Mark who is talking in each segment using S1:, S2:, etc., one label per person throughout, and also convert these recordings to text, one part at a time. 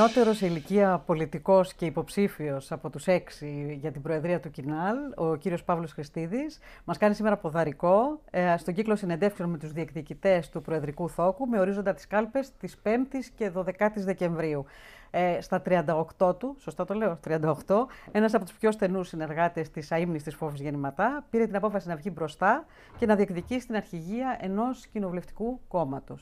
S1: νεότερος σε ηλικία πολιτικός και υποψήφιος από τους έξι για την Προεδρία του Κινάλ, ο κύριος Παύλος Χριστίδης, μας κάνει σήμερα ποδαρικό ε, στον κύκλο συνεντεύξεων με τους διεκδικητές του Προεδρικού Θόκου με ορίζοντα τις κάλπες της 5η και 12η Δεκεμβρίου. Ε, στα 38 του, σωστά το λέω, 38, ένας από τους πιο στενούς συνεργάτες της αίμνη της φόβης Γεννηματά πήρε την απόφαση να βγει μπροστά και να διεκδικήσει την αρχηγία ενός κοινοβουλευτικού κόμματος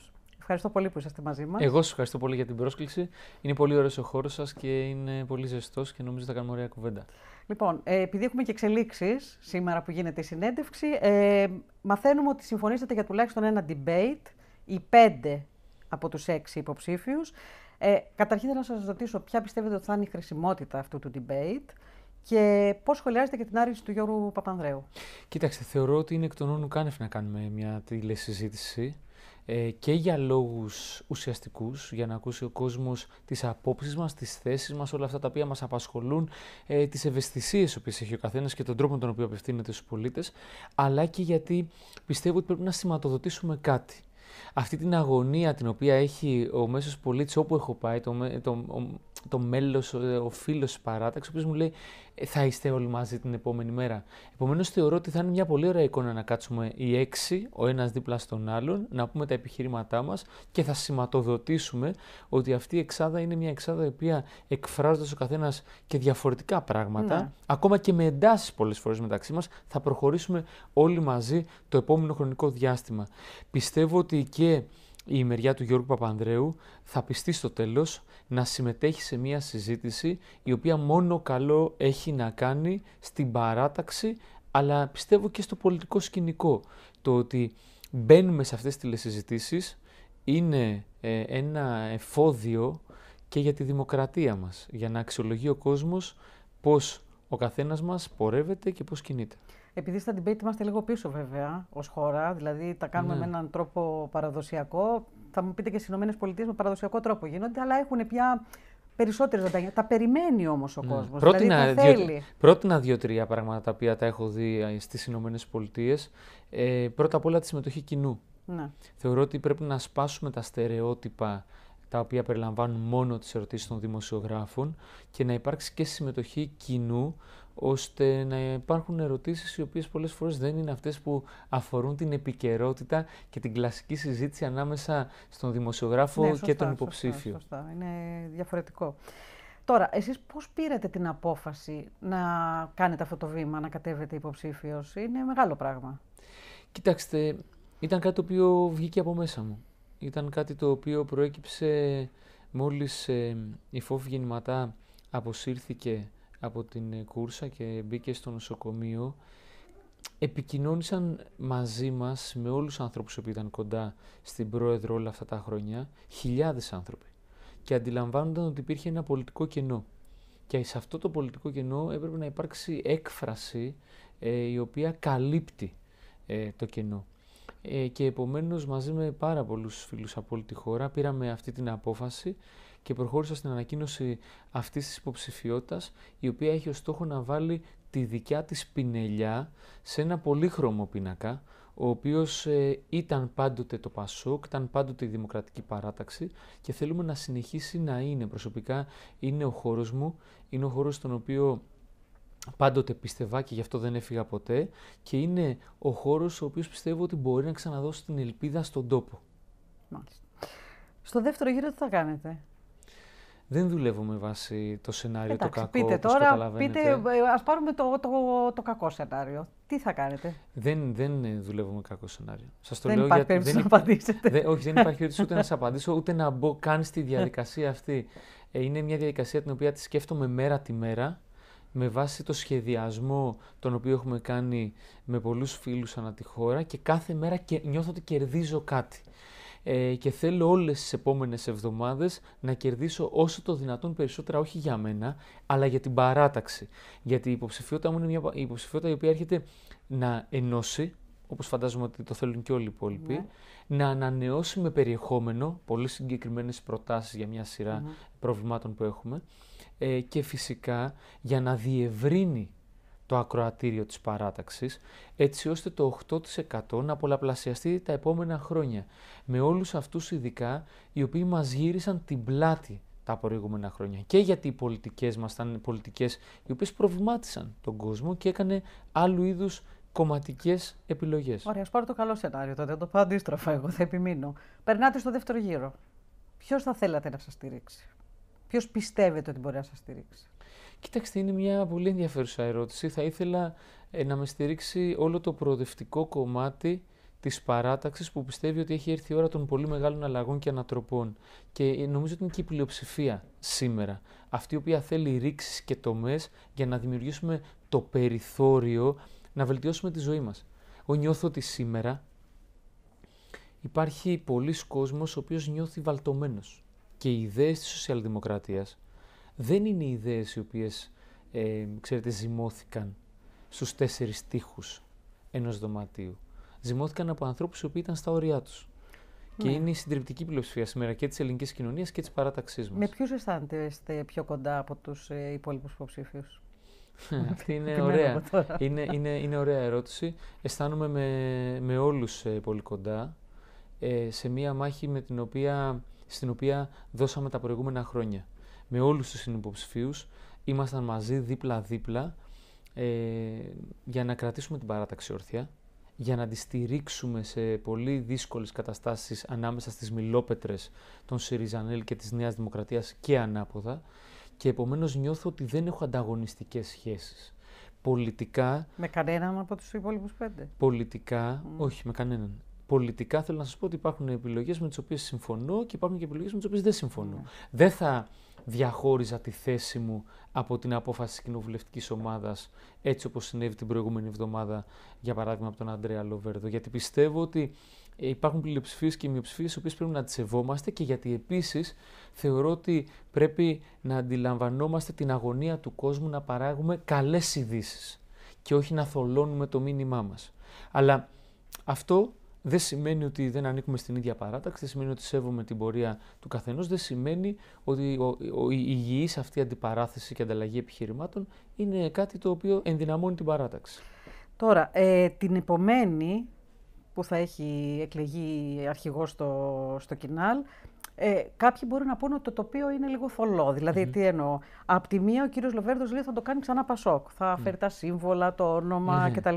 S1: ευχαριστώ πολύ που είσαστε μαζί μας. Εγώ σας
S2: ευχαριστώ πολύ για την πρόσκληση. Είναι πολύ ωραίος ο χώρος σας και είναι πολύ ζεστός και νομίζω θα κάνουμε ωραία κουβέντα.
S1: Λοιπόν, ε, επειδή έχουμε και εξελίξεις σήμερα που γίνεται η συνέντευξη, ε, μαθαίνουμε ότι συμφωνήσατε για τουλάχιστον ένα debate, οι πέντε από τους έξι υποψήφιους. Ε, καταρχήν θέλω να σας ρωτήσω ποια πιστεύετε ότι θα είναι η χρησιμότητα αυτού του debate και πώς σχολιάζετε και την άρνηση του Γιώργου Παπανδρέου.
S2: Κοίταξε, θεωρώ ότι είναι εκ των όνων κάνευ να κάνουμε μια τηλεσυζήτηση ε, και για λόγους ουσιαστικούς, για να ακούσει ο κόσμος τις απόψεις μας, τις θέσεις μας, όλα αυτά τα οποία μας απασχολούν, ε, τις ευαισθησίες που έχει ο καθένας και τον τρόπο τον οποίο απευθύνεται στους πολίτες, αλλά και γιατί πιστεύω ότι πρέπει να σηματοδοτήσουμε κάτι αυτή την αγωνία την οποία έχει ο μέσος πολίτης όπου έχω πάει, το, το, το μέλος, ο φίλος της παράταξης, ο οποίος μου λέει «Ε, θα είστε όλοι μαζί την επόμενη μέρα. Επομένως, θεωρώ ότι θα είναι μια πολύ ωραία εικόνα να κάτσουμε οι έξι, ο ένας δίπλα στον άλλον, να πούμε τα επιχειρήματά μας και θα σηματοδοτήσουμε ότι αυτή η εξάδα είναι μια εξάδα η οποία εκφράζοντας ο καθένας και διαφορετικά πράγματα, ναι. ακόμα και με εντάσεις πολλές φορές μεταξύ μας θα προχωρήσουμε όλοι μαζί το επόμενο χρονικό διάστημα. Πιστεύω ότι και η μεριά του Γιώργου Παπανδρέου θα πιστεί στο τέλος να συμμετέχει σε μία συζήτηση η οποία μόνο καλό έχει να κάνει στην παράταξη αλλά πιστεύω και στο πολιτικό σκηνικό. Το ότι μπαίνουμε σε αυτές τις τηλεσυζητήσεις είναι ε, ένα εφόδιο και για τη δημοκρατία μας, για να αξιολογεί ο κόσμος πώς ο καθένας μας πορεύεται και πώς κινείται.
S1: Επειδή στα debate είμαστε λίγο πίσω βέβαια ως χώρα, δηλαδή τα κάνουμε ναι. με έναν τρόπο παραδοσιακό. Θα μου πείτε και στις ΗΠΑ με παραδοσιακό τρόπο γίνονται, αλλά έχουν πια περισσότερες δαντάκια. Τα περιμένει όμως ο ναι. κόσμος. Δηλαδή πρότεινα, δηλαδή, θέλει.
S2: πρότεινα δύο-τρία πράγματα τα οποία τα έχω δει ε, στις ΗΠΑ. Ε, πρώτα απ' όλα τη συμμετοχή κοινού. Ναι. Θεωρώ ότι πρέπει να σπάσουμε τα στερεότυπα τα οποία περιλαμβάνουν μόνο τις ερωτήσεις των δημοσιογράφων και να υπάρξει και συμμετοχή κοινού ώστε να υπάρχουν ερωτήσεις οι οποίες πολλές φορές δεν είναι αυτές που αφορούν την επικαιρότητα και την κλασική συζήτηση ανάμεσα στον δημοσιογράφο ναι, και τον υποψήφιο. Σωστά,
S1: σωστά. Είναι διαφορετικό. Τώρα, εσείς πώς πήρατε την απόφαση να κάνετε αυτό το βήμα, να κατέβετε υποψήφιος. Είναι μεγάλο πράγμα.
S2: Κοιτάξτε, ήταν κάτι το οποίο βγήκε από μέσα μου. Ήταν κάτι το οποίο προέκυψε μόλις ε, η φόβη Γεννηματά αποσύρθηκε από την ε, κούρσα και μπήκε στο νοσοκομείο επικοινώνησαν μαζί μας με όλους τους άνθρωπους που ήταν κοντά στην πρόεδρο όλα αυτά τα χρόνια, χιλιάδες άνθρωποι και αντιλαμβάνονταν ότι υπήρχε ένα πολιτικό κενό. Και σε αυτό το πολιτικό κενό έπρεπε να υπάρξει έκφραση ε, η οποία καλύπτει ε, το κενό. και επομένως μαζί με πάρα πολλούς φίλους από όλη τη χώρα πήραμε αυτή την απόφαση και προχώρησα στην ανακοίνωση αυτής της υποψηφιότητας, η οποία έχει ως στόχο να βάλει τη δικιά της πινελιά σε ένα πολύχρωμο πίνακα, ο οποίος ε, ήταν πάντοτε το ΠΑΣΟΚ, ήταν πάντοτε η Δημοκρατική Παράταξη και θέλουμε να συνεχίσει να είναι. Προσωπικά είναι ο χώρος μου, είναι ο χώρος στον οποίο πάντοτε πίστευα και γι' αυτό δεν έφυγα ποτέ και είναι ο χώρος ο οποίος πιστεύω ότι μπορεί να ξαναδώσει την ελπίδα στον τόπο. Μάλιστα.
S1: Στο δεύτερο γύρο τι θα κάνετε
S2: δεν δουλεύω με βάση το σενάριο Εντάξει, το κακό. Πείτε τώρα, πείτε, ε,
S1: ας πάρουμε το, το, το κακό σενάριο. Τι θα κάνετε.
S2: Δεν, δεν ε, δουλεύω με κακό σενάριο. Σας το δεν λέω υπάρχει δεν, να απαντήσετε. όχι, δεν υπάρχει ούτε, ούτε να σας απαντήσω, ούτε να μπω καν στη διαδικασία αυτή. Ε, είναι μια διαδικασία την οποία τη σκέφτομαι μέρα τη μέρα, με βάση το σχεδιασμό τον οποίο έχουμε κάνει με πολλούς φίλους ανά τη χώρα και κάθε μέρα νιώθω ότι κερδίζω κάτι ε, και θέλω όλες τις επόμενες εβδομάδες να κερδίσω όσο το δυνατόν περισσότερα, όχι για μένα, αλλά για την παράταξη. Γιατί η υποψηφιότητα μου είναι μια υποψηφιότητα η οποία έρχεται να ενώσει, όπως φαντάζομαι ότι το θέλουν και όλοι οι υπόλοιποι, ναι. να ανανεώσει με περιεχόμενο πολύ συγκεκριμένες προτάσεις για μια σειρα προβλημάτων που έχουμε ε, και φυσικά για να διευρύνει το ακροατήριο της παράταξης, έτσι ώστε το 8% να πολλαπλασιαστεί τα επόμενα χρόνια, με όλους αυτούς ειδικά οι οποίοι μας γύρισαν την πλάτη τα προηγούμενα χρόνια. Και γιατί οι πολιτικές μας ήταν πολιτικές οι οποίες προβλημάτισαν τον κόσμο και έκανε άλλου είδους κομματικές επιλογές.
S1: Ωραία, ας πάρω το καλό σενάριο τότε. Το πάω αντίστροφα. Εγώ θα επιμείνω. Περνάτε στο δεύτερο γύρο.
S2: Ποιος θα θέλατε να
S1: σας στηρίξει, Ποιος πιστεύετε ότι μπορεί να σας στηρίξει.
S2: Κοιτάξτε, είναι μια πολύ ενδιαφέρουσα ερώτηση. Θα ήθελα ε, να με στηρίξει όλο το προοδευτικό κομμάτι της παράταξης που πιστεύει ότι έχει έρθει η ώρα των πολύ μεγάλων αλλαγών και ανατροπών. Και ε, νομίζω ότι είναι και η πλειοψηφία σήμερα. Αυτή η οποία θέλει ρήξεις και τομές για να δημιουργήσουμε το περιθώριο να βελτιώσουμε τη ζωή μας. Εγώ νιώθω ότι σήμερα υπάρχει πολλοί κόσμος ο οποίος νιώθει βαλτωμένος. Και οι ιδέες της σοσιαλδημοκρατίας δεν είναι οι ιδέες οι οποίες, ε, ξέρετε, ζυμώθηκαν στους τέσσερις τοίχους ενός δωματίου. Ζυμώθηκαν από ανθρώπους οι οποίοι ήταν στα όρια τους. Και ναι. είναι η συντριπτική πλειοψηφία σήμερα και της ελληνικής κοινωνίας και της παράταξής μας.
S1: Με ποιους αισθάνεστε πιο κοντά από τους ε, υπόλοιπους υποψήφιους,
S2: Αυτή είναι ωραία. είναι, είναι, είναι ωραία ερώτηση. Αισθάνομαι με, με όλους ε, πολύ κοντά ε, σε μία μάχη με την οποία, στην οποία δώσαμε τα προηγούμενα χρόνια με όλους τους συνυποψηφίους. Ήμασταν μαζί δίπλα-δίπλα ε, για να κρατήσουμε την παράταξη όρθια, για να τη στηρίξουμε σε πολύ δύσκολες καταστάσεις ανάμεσα στις μιλόπετρες των Σιριζανέλ και της Νέας Δημοκρατίας και ανάποδα και επομένως νιώθω ότι δεν έχω ανταγωνιστικές σχέσεις. Πολιτικά...
S1: Με κανέναν από τους υπόλοιπους πέντε.
S2: Πολιτικά, mm. όχι με κανέναν. Πολιτικά θέλω να σας πω ότι υπάρχουν επιλογές με τις οποίες συμφωνώ και υπάρχουν και επιλογές με τις οποίες δεν συμφωνώ. Ναι. Δεν θα διαχώριζα τη θέση μου από την απόφαση της κοινοβουλευτικής ομάδας, έτσι όπως συνέβη την προηγούμενη εβδομάδα, για παράδειγμα, από τον Αντρέα Λοβέρδο. Γιατί πιστεύω ότι υπάρχουν πλειοψηφίες και μειοψηφίες, οι οποίες πρέπει να τις σεβόμαστε και γιατί επίσης θεωρώ ότι πρέπει να αντιλαμβανόμαστε την αγωνία του κόσμου να παράγουμε καλές ειδήσεις και όχι να θολώνουμε το μήνυμά μας. Αλλά αυτό δεν σημαίνει ότι δεν ανήκουμε στην ίδια παράταξη, δεν σημαίνει ότι σέβομαι την πορεία του καθενός, δεν σημαίνει ότι ο, ο, η υγιής αυτή αντιπαράθεση και ανταλλαγή επιχειρημάτων είναι κάτι το οποίο ενδυναμώνει την παράταξη.
S1: Τώρα, ε, την επομένη που θα έχει εκλεγεί αρχηγός στο, στο Κινάλ, ε, κάποιοι μπορούν να πούνε ότι το τοπίο είναι λίγο θολό. Δηλαδή, τι εννοώ. Απ' τη μία, ο κύριος Λοβέρντο λέει θα το κάνει ξανά Πασόκ. Θα mm φέρει τα σύμβολα, το όνομα mm-hmm. κτλ.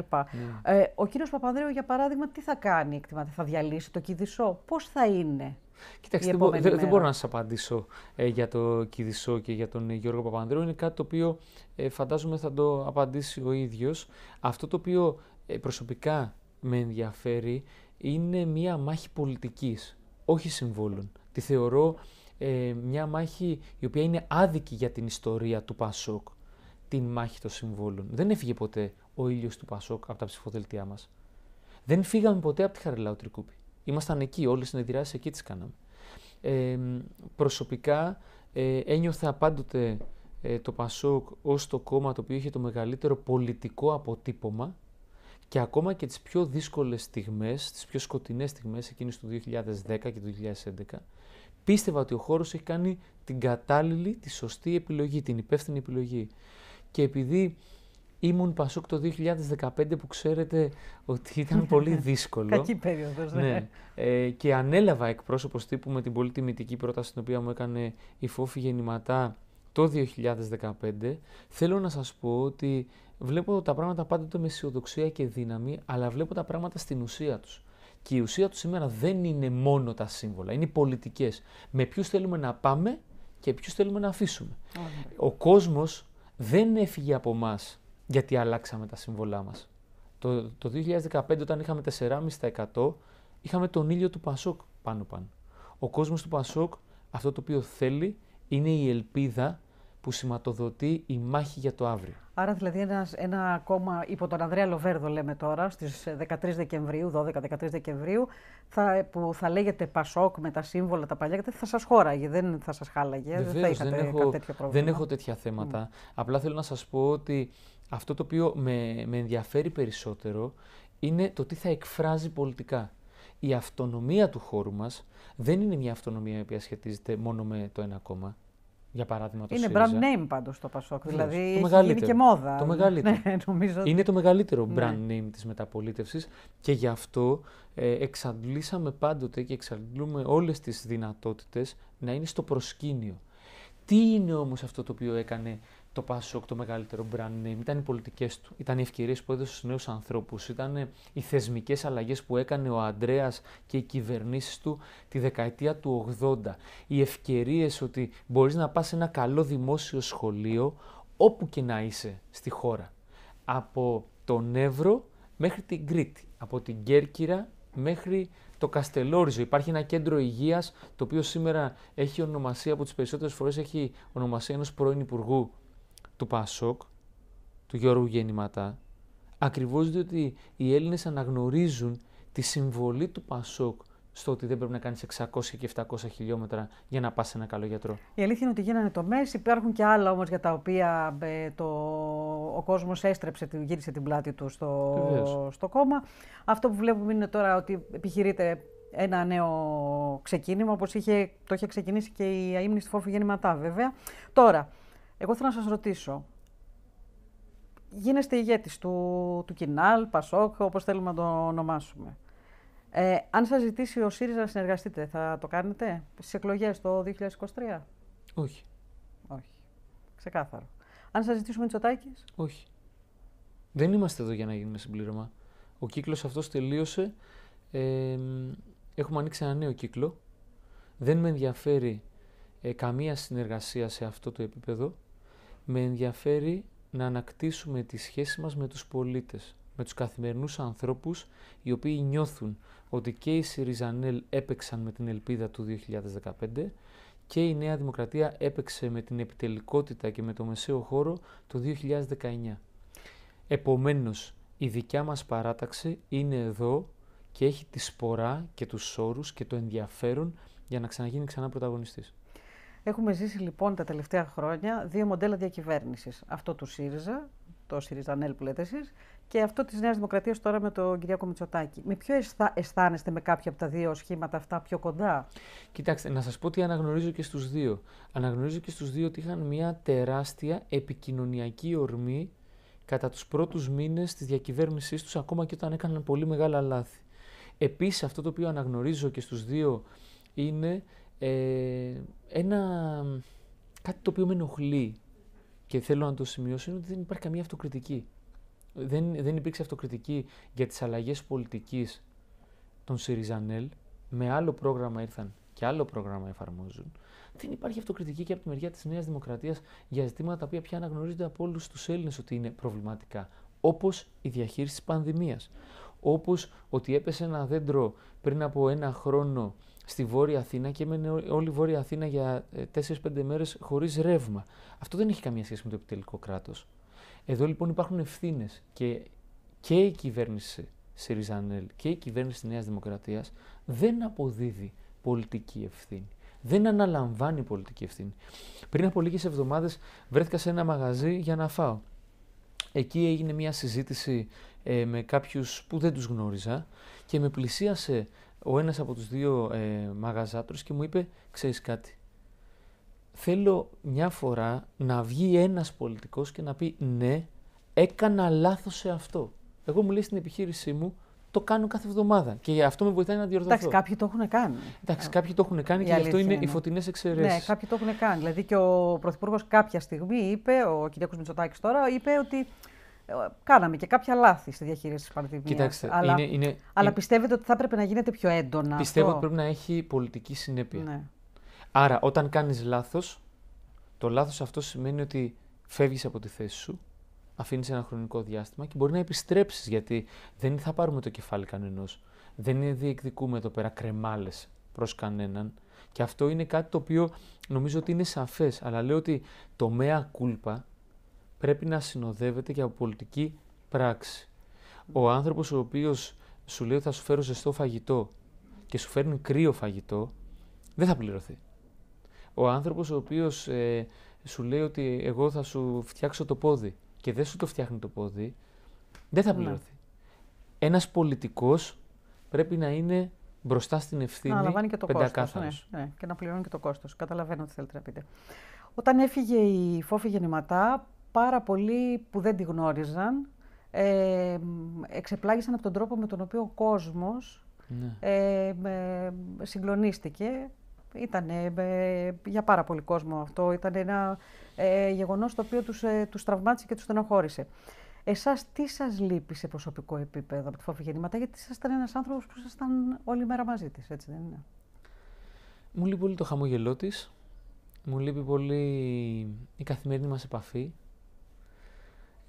S1: Ε, ο κύριος Παπανδρέου, για παράδειγμα, τι θα κάνει εκτιμάται, θα διαλύσει το κηδισό, πώς θα είναι. Κοιτάξτε, δεν, μπορώ να
S2: σας απαντήσω ε, για το ΚΙΔΙΣΟ και για τον ε, Γιώργο Παπανδρέου. Είναι κάτι το οποίο ε, φαντάζομαι θα το απαντήσει ο ίδιος. Αυτό το οποίο ε, προσωπικά με ενδιαφέρει είναι μία μάχη πολιτικής, όχι συμβόλων. Τη θεωρώ ε, μια μάχη η οποία είναι άδικη για την ιστορία του Πασόκ. Την μάχη των συμβόλων. Δεν έφυγε ποτέ ο ήλιος του Πασόκ από τα ψηφοδελτία μας. Δεν φύγαμε ποτέ από τη Χαριλάου Τρικούπη. Ήμασταν εκεί, όλες οι συνεδριάσεις εκεί τις κάναμε. Ε, προσωπικά ε, ένιωθα πάντοτε ε, το Πασόκ ως το κόμμα το οποίο είχε το μεγαλύτερο πολιτικό αποτύπωμα και ακόμα και τις πιο δύσκολες στιγμές, τις πιο σκοτεινές στιγμές εκείνης του 2010 και του 2011, πίστευα ότι ο χώρος έχει κάνει την κατάλληλη, τη σωστή επιλογή, την υπεύθυνη επιλογή. Και επειδή ήμουν Πασόκ το 2015 που ξέρετε ότι ήταν πολύ δύσκολο. Κακή περίοδος, ναι. ναι. Ε, και ανέλαβα εκπρόσωπος τύπου με την πολύ τιμητική πρόταση την οποία μου έκανε η Φόφη Γεννηματά το 2015. Θέλω να σας πω ότι βλέπω τα πράγματα πάντοτε με αισιοδοξία και δύναμη, αλλά βλέπω τα πράγματα στην ουσία τους. Και η ουσία τους σήμερα δεν είναι μόνο τα σύμβολα, είναι οι πολιτικές. Με ποιους θέλουμε να πάμε και ποιους θέλουμε να αφήσουμε. Ο κόσμος δεν έφυγε από εμάς γιατί αλλάξαμε τα σύμβολά μας. Το, το 2015 όταν είχαμε 4,5% είχαμε τον ήλιο του Πασόκ πάνω πάνω. Ο κόσμος του Πασόκ αυτό το οποίο θέλει είναι η ελπίδα που σηματοδοτεί η μάχη για το αύριο.
S1: Άρα δηλαδή ένας, ένα κόμμα υπό τον Ανδρέα Λοβέρδο λέμε τώρα στις 13 Δεκεμβρίου, 12-13 Δεκεμβρίου θα, που θα λέγεται Πασόκ με τα σύμβολα τα παλιά θα σας χώραγε, δεν θα σας χάλαγε, δεν θα είχατε δεν έχω, τέτοιο πρόβλημα. Δεν έχω τέτοια
S2: θέματα. Mm. Απλά θέλω να σας πω ότι αυτό το οποίο με, με ενδιαφέρει περισσότερο είναι το τι θα εκφράζει πολιτικά. Η αυτονομία του χώρου μας δεν είναι μια αυτονομία η οποία σχετίζεται μόνο με το ένα κόμμα για παράδειγμα το Είναι brand name πάντως το Πασόκ, δηλαδή το έχει γίνει και μόδα. Το μεγαλύτερο. Ναι, είναι το μεγαλύτερο ναι. brand name της μεταπολίτευσης και γι' αυτό ε, εξαντλήσαμε πάντοτε και εξαντλούμε όλες τις δυνατότητες να είναι στο προσκήνιο. Τι είναι όμως αυτό το οποίο έκανε το Πασόκ το μεγαλύτερο brand name, ήταν οι πολιτικές του, ήταν οι ευκαιρίες που έδωσε στους νέους ανθρώπους, ήταν οι θεσμικές αλλαγές που έκανε ο Αντρέας και οι κυβερνήσεις του τη δεκαετία του 80. Οι ευκαιρίες ότι μπορείς να πας σε ένα καλό δημόσιο σχολείο όπου και να είσαι στη χώρα. Από τον Εύρο μέχρι την Κρήτη, από την Κέρκυρα μέχρι το Καστελόριζο. Υπάρχει ένα κέντρο υγείας το οποίο σήμερα έχει ονομασία από τις περισσότερες φορές έχει ονομασία ενός πρώην υπουργού του Πασόκ, του Γιώργου Γεννηματά, ακριβώς διότι οι Έλληνες αναγνωρίζουν τη συμβολή του Πασόκ στο ότι δεν πρέπει να κάνεις 600 και 700 χιλιόμετρα για να πας σε ένα καλό γιατρό.
S1: Η αλήθεια είναι ότι γίνανε το μέση. Υπάρχουν και άλλα όμως για τα οποία το, ο κόσμος έστρεψε, γύρισε την πλάτη του στο, στο κόμμα. Αυτό που βλέπουμε είναι τώρα ότι επιχειρείται ένα νέο ξεκίνημα, όπως το είχε ξεκινήσει και η αίμνη στη φόρφου γεννηματά βέβαια. Τώρα, εγώ θέλω να σας ρωτήσω, γίνεστε ηγέτης του, του Κινάλ, Πασόκ, όπως θέλουμε να το ονομάσουμε. Ε, αν σας ζητήσει ο ΣΥΡΙΖΑ να συνεργαστείτε, θα το κάνετε στις εκλογές το 2023? Όχι. Όχι. Ξεκάθαρο. Αν σας ζητήσουμε τσοτάκης?
S2: Όχι. Δεν είμαστε εδώ για να γίνουμε συμπλήρωμα. Ο κύκλος αυτός τελείωσε. Ε, έχουμε ανοίξει ένα νέο κύκλο. Δεν με ενδιαφέρει ε, καμία συνεργασία σε αυτό το επίπεδο με ενδιαφέρει να ανακτήσουμε τη σχέση μας με τους πολίτες, με τους καθημερινούς ανθρώπους οι οποίοι νιώθουν ότι και οι Σιριζανέλ έπαιξαν με την ελπίδα του 2015 και η Νέα Δημοκρατία έπαιξε με την επιτελικότητα και με το μεσαίο χώρο το 2019. Επομένως, η δικιά μας παράταξη είναι εδώ και έχει τη σπορά και τους όρους και το ενδιαφέρον για να ξαναγίνει ξανά πρωταγωνιστής.
S1: Έχουμε ζήσει λοιπόν τα τελευταία χρόνια δύο μοντέλα διακυβέρνησης. Αυτό του ΣΥΡΙΖΑ, το ΣΥΡΙΖΑ-ΝΕΛ που λέτε εσείς, και αυτό της Νέας Δημοκρατίας τώρα με τον Κυριάκο Μητσοτάκη. Με ποιο αισθάνεστε με κάποια από τα δύο σχήματα αυτά πιο κοντά.
S2: Κοιτάξτε, να σας πω ότι αναγνωρίζω και στους δύο. Αναγνωρίζω και στους δύο ότι είχαν μια τεράστια επικοινωνιακή ορμή κατά τους πρώτους μήνες της διακυβέρνησής τους, ακόμα και όταν έκαναν πολύ μεγάλα λάθη. Επίσης, αυτό το οποίο αναγνωρίζω και στους δύο είναι ε, ένα, κάτι το οποίο με ενοχλεί και θέλω να το σημειώσω είναι ότι δεν υπάρχει καμία αυτοκριτική. Δεν, δεν υπήρξε αυτοκριτική για τις αλλαγές πολιτικής των Σιριζανέλ. Με άλλο πρόγραμμα ήρθαν και άλλο πρόγραμμα εφαρμόζουν. Δεν υπάρχει αυτοκριτική και από τη μεριά της Νέας Δημοκρατίας για ζητήματα τα οποία πια αναγνωρίζονται από όλους τους Έλληνες ότι είναι προβληματικά. Όπως η διαχείριση της πανδημίας. Όπως ότι έπεσε ένα δέντρο πριν από ένα χρόνο στη Βόρεια Αθήνα και έμενε όλη η Βόρεια Αθήνα για 4-5 μέρες χωρίς ρεύμα. Αυτό δεν έχει καμία σχέση με το επιτελικό κράτος. Εδώ λοιπόν υπάρχουν ευθύνες και, και η κυβέρνηση Σιριζανέλ και η κυβέρνηση της Νέας Δημοκρατίας δεν αποδίδει πολιτική ευθύνη. Δεν αναλαμβάνει πολιτική ευθύνη. Πριν από λίγες εβδομάδες βρέθηκα σε ένα μαγαζί για να φάω. Εκεί έγινε μια συζήτηση ε, με κάποιους που δεν τους γνώριζα και με πλησίασε ο ένας από τους δύο ε, μαγαζάτρους και μου είπε «Ξέρεις κάτι, θέλω μια φορά να βγει ένας πολιτικός και να πει «Ναι, έκανα λάθος σε αυτό». Εγώ μου λέει στην επιχείρησή μου το κάνω κάθε εβδομάδα και αυτό με βοηθάει να διορθώσω. Εντάξει, κάποιοι το έχουν κάνει. Εντάξει, κάποιοι το έχουν κάνει και γι' αυτό είναι, είναι. οι φωτεινές εξαιρέσεις. Ναι, κάποιοι
S1: το έχουν κάνει. Δηλαδή και ο Πρωθυπουργός κάποια στιγμή είπε, ο κ. Μητσοτάκης τώρα, είπε ότι ε, κάναμε και κάποια λάθη στη διαχείριση της πανδημίας. Κοιτάξτε, αλλά, είναι, είναι, αλλά είναι... πιστεύετε ότι θα έπρεπε να γίνεται πιο έντονα. Πιστεύω ότι πρέπει
S2: να έχει πολιτική συνέπεια. Ναι. Άρα, όταν κάνεις λάθος, το λάθος αυτό σημαίνει ότι φεύγεις από τη θέση σου, αφήνεις ένα χρονικό διάστημα και μπορεί να επιστρέψεις γιατί δεν θα πάρουμε το κεφάλι κανενός. Δεν διεκδικούμε εδώ πέρα κρεμάλες προς κανέναν. Και αυτό είναι κάτι το οποίο νομίζω ότι είναι σαφές. Αλλά λέω ότι το μέα κούλπα πρέπει να συνοδεύεται και από πολιτική πράξη. Ο άνθρωπος ο οποίος σου λέει ότι θα σου φέρω ζεστό φαγητό και σου φέρνει κρύο φαγητό, δεν θα πληρωθεί. Ο άνθρωπος ο οποίος ε, σου λέει ότι εγώ θα σου φτιάξω το πόδι και δεν σου το φτιάχνει το πόδι, δεν θα ναι. πληρωθεί. Ναι. Ένας πολιτικός πρέπει να είναι μπροστά στην ευθύνη. Να και το ναι,
S1: ναι, και να πληρώνει και το κόστος. Καταλαβαίνω τι θέλετε να πείτε. Όταν έφυγε η Φόφη Γεννηματά, πάρα πολλοί που δεν τη γνώριζαν ε, εξεπλάγησαν από τον τρόπο με τον οποίο ο κόσμος ναι. Ε, συγκλονίστηκε. Ήταν ε, για πάρα πολύ κόσμο αυτό. Ήταν ένα ε, γεγονός το οποίο τους, τους τραυμάτισε και τους στενοχώρησε. Εσάς τι σας λείπει σε προσωπικό επίπεδο από τη Γεννήματα, γιατί ήσασταν ένας άνθρωπος που ήσασταν όλη μέρα μαζί της, έτσι δεν είναι.
S2: Μου λείπει πολύ το χαμόγελό της. Μου λείπει πολύ η καθημερινή μας επαφή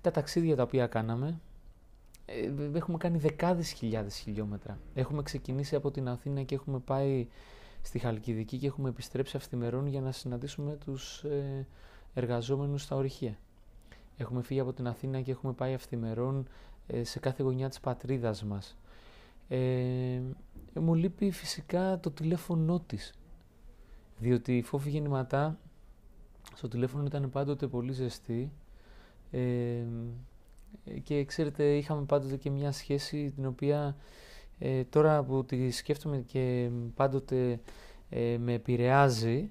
S2: τα ταξίδια τα οποία κάναμε, ε, έχουμε κάνει δεκάδες χιλιάδες χιλιόμετρα. Έχουμε ξεκινήσει από την Αθήνα και έχουμε πάει στη Χαλκιδική και έχουμε επιστρέψει αυθημερών για να συναντήσουμε τους ε, εργαζόμενους στα ορυχεία. Έχουμε φύγει από την Αθήνα και έχουμε πάει αυθημερών ε, σε κάθε γωνιά της πατρίδας μας. Ε, μου λείπει φυσικά το τηλέφωνό της, διότι η φόφη γεννηματά στο τηλέφωνο ήταν πάντοτε πολύ ζεστή ε, και ξέρετε, είχαμε πάντοτε και μια σχέση την οποία ε, τώρα που τη σκέφτομαι και πάντοτε ε, με επηρεάζει,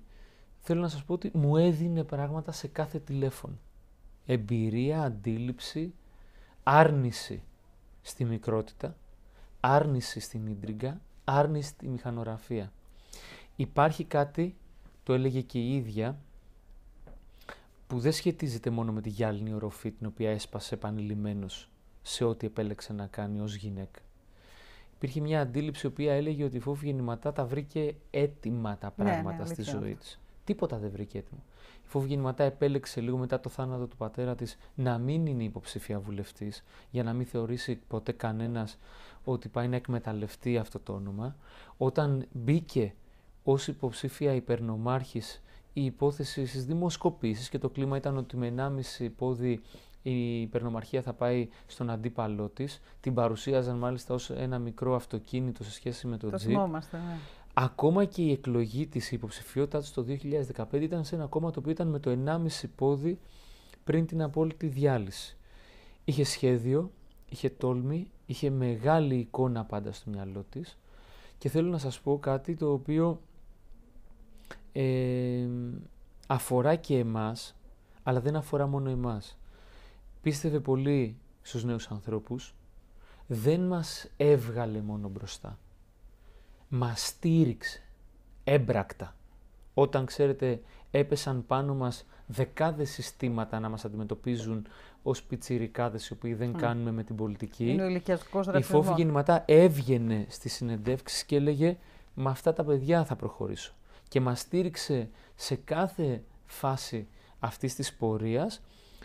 S2: θέλω να σας πω ότι μου έδινε πράγματα σε κάθε τηλέφωνο. Εμπειρία, αντίληψη, άρνηση στη μικρότητα, άρνηση στην ίντριγκα, άρνηση στη μηχανογραφία. Υπάρχει κάτι, το έλεγε και η ίδια, που δεν σχετίζεται μόνο με τη γυάλινη οροφή την οποία έσπασε επανειλημμένος σε ό,τι επέλεξε να κάνει ως γυναίκα. Υπήρχε μια αντίληψη η οποία έλεγε ότι η φόβη γεννηματά τα βρήκε έτοιμα τα ναι, πράγματα ναι, ναι, στη ζωή της. Τίποτα δεν βρήκε έτοιμο. Η φόβη γεννηματά επέλεξε λίγο μετά το θάνατο του πατέρα της να μην είναι υποψήφια βουλευτής, για να μην θεωρήσει ποτέ κανένας ότι πάει να εκμεταλλευτεί αυτό το όνομα. Όταν μπήκε ως υποψήφια υπερνομάρχης η υπόθεση στις δημοσκοπήσεις και το κλίμα ήταν ότι με 1,5 πόδι η υπερνομαρχία θα πάει στον αντίπαλό της. Την παρουσίαζαν μάλιστα ως ένα μικρό αυτοκίνητο σε σχέση με το, το ναι. Ακόμα και η εκλογή της, υποψηφιότητά της το 2015 ήταν σε ένα κόμμα το οποίο ήταν με το 1,5 πόδι πριν την απόλυτη διάλυση. Είχε σχέδιο, είχε τόλμη, είχε μεγάλη εικόνα πάντα στο μυαλό της και θέλω να σας πω κάτι το οποίο αφορά και εμάς, αλλά δεν αφορά μόνο εμάς. Πίστευε πολύ στους νέους ανθρώπους, δεν μας έβγαλε μόνο μπροστά. Μας στήριξε έμπρακτα. Όταν, ξέρετε, έπεσαν πάνω μας δεκάδες συστήματα να μας αντιμετωπίζουν ως πιτσιρικάδες οι οποίοι δεν κάνουμε με την πολιτική. Είναι ο Η φόβη γεννηματά έβγαινε στις συνεντεύξεις και έλεγε με αυτά τα παιδιά θα προχωρήσω» και μας στήριξε σε κάθε φάση αυτής της πορείας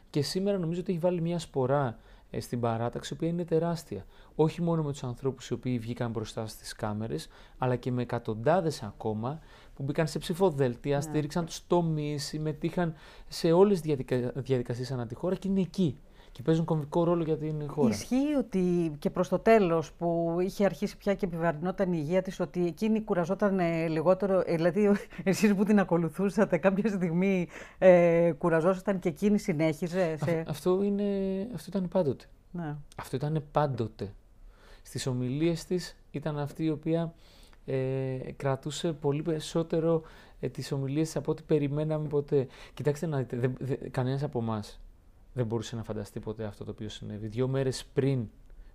S2: και σήμερα νομίζω ότι έχει βάλει μια σπορά ε, στην παράταξη, η οποία είναι τεράστια. Όχι μόνο με τους ανθρώπους οι οποίοι βγήκαν μπροστά στις κάμερες, αλλά και με εκατοντάδες ακόμα που μπήκαν σε ψηφοδέλτια, ναι. στήριξαν τους τομείς, συμμετείχαν σε όλες τις διαδικασίες ανά τη χώρα και είναι εκεί και παίζουν κομβικό ρόλο για την χώρα. Ισχύει
S1: ότι και προς το τέλος που είχε αρχίσει πια και επιβαρυνόταν η υγεία της, ότι εκείνη κουραζόταν λιγότερο. Ε, δηλαδή, εσείς που την ακολουθούσατε, κάποια
S2: στιγμή ε, κουραζόσασταν και εκείνη συνέχιζε. αυτό, είναι, αυτό ήταν πάντοτε. Ναι. Αυτό ήταν πάντοτε. Στις ομιλίες της ήταν αυτή η οποία ε, κρατούσε πολύ περισσότερο ε, τις ομιλίες από ό,τι περιμέναμε ποτέ. Κοιτάξτε να δείτε, από εμάς δεν μπορούσε να φανταστεί ποτέ αυτό το οποίο συνέβη. Δύο μέρες πριν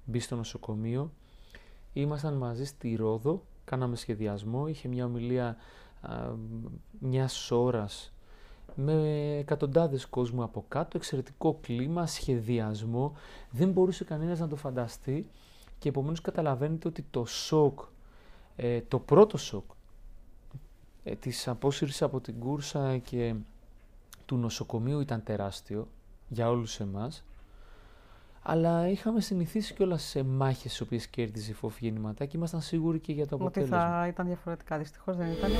S2: μπει στο νοσοκομείο, ήμασταν μαζί στη Ρόδο, κάναμε σχεδιασμό, είχε μια ομιλία μιας ώρας με εκατοντάδες κόσμου από κάτω, εξαιρετικό κλίμα, σχεδιασμό, δεν μπορούσε κανένας να το φανταστεί και επομένως καταλαβαίνετε ότι το σοκ, ε, το πρώτο σοκ ε, της απόσυρσης από την κούρσα και του νοσοκομείου ήταν τεράστιο, για όλους εμάς. Αλλά είχαμε συνηθίσει κιόλας σε μάχες τι οποίες κέρδιζε η Φόφη γεννηματά και ήμασταν σίγουροι και για το αποτέλεσμα. Ότι
S1: θα ήταν διαφορετικά. Δυστυχώς δεν ήταν.